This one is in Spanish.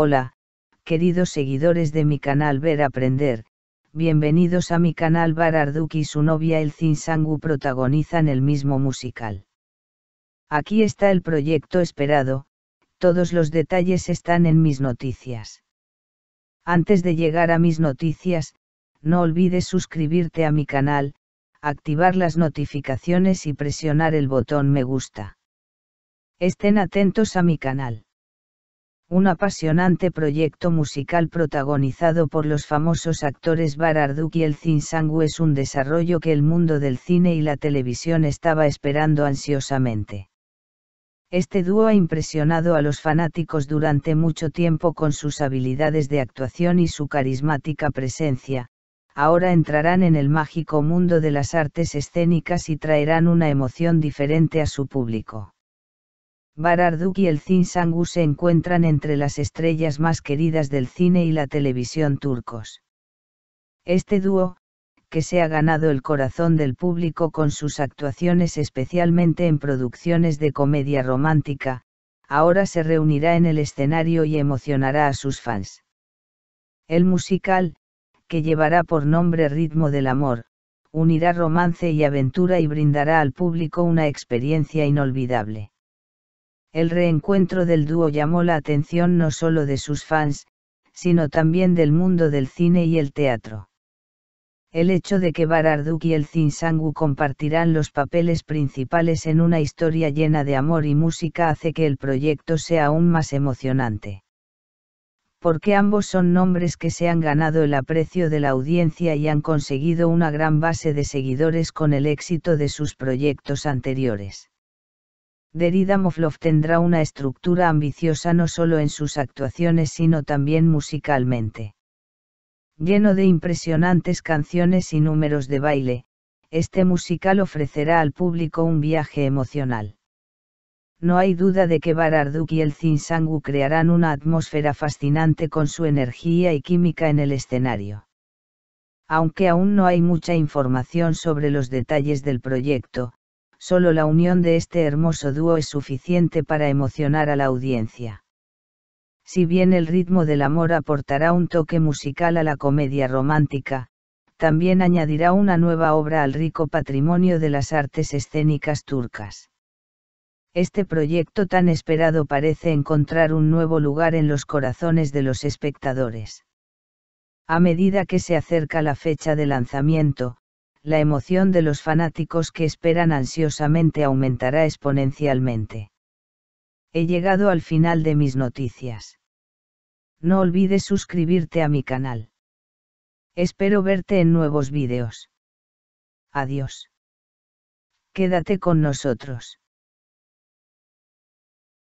Hola, queridos seguidores de mi canal Ver Aprender, bienvenidos a mi canal Bararduk y su novia El Sangu protagonizan el mismo musical. Aquí está el proyecto esperado, todos los detalles están en mis noticias. Antes de llegar a mis noticias, no olvides suscribirte a mi canal, activar las notificaciones y presionar el botón me gusta. Estén atentos a mi canal un apasionante proyecto musical protagonizado por los famosos actores Arduk y el Zinsangu es un desarrollo que el mundo del cine y la televisión estaba esperando ansiosamente. Este dúo ha impresionado a los fanáticos durante mucho tiempo con sus habilidades de actuación y su carismática presencia, ahora entrarán en el mágico mundo de las artes escénicas y traerán una emoción diferente a su público. Bararduk y el Zin se encuentran entre las estrellas más queridas del cine y la televisión turcos. Este dúo, que se ha ganado el corazón del público con sus actuaciones especialmente en producciones de comedia romántica, ahora se reunirá en el escenario y emocionará a sus fans. El musical, que llevará por nombre Ritmo del Amor, unirá romance y aventura y brindará al público una experiencia inolvidable. El reencuentro del dúo llamó la atención no solo de sus fans, sino también del mundo del cine y el teatro. El hecho de que Bararduk y el Zinsangu compartirán los papeles principales en una historia llena de amor y música hace que el proyecto sea aún más emocionante. Porque ambos son nombres que se han ganado el aprecio de la audiencia y han conseguido una gran base de seguidores con el éxito de sus proyectos anteriores. Derida tendrá una estructura ambiciosa no solo en sus actuaciones sino también musicalmente. Lleno de impresionantes canciones y números de baile, este musical ofrecerá al público un viaje emocional. No hay duda de que Bararduk y el Zinsangu crearán una atmósfera fascinante con su energía y química en el escenario. Aunque aún no hay mucha información sobre los detalles del proyecto, solo la unión de este hermoso dúo es suficiente para emocionar a la audiencia. Si bien el ritmo del amor aportará un toque musical a la comedia romántica, también añadirá una nueva obra al rico patrimonio de las artes escénicas turcas. Este proyecto tan esperado parece encontrar un nuevo lugar en los corazones de los espectadores. A medida que se acerca la fecha de lanzamiento, la emoción de los fanáticos que esperan ansiosamente aumentará exponencialmente. He llegado al final de mis noticias. No olvides suscribirte a mi canal. Espero verte en nuevos vídeos. Adiós. Quédate con nosotros.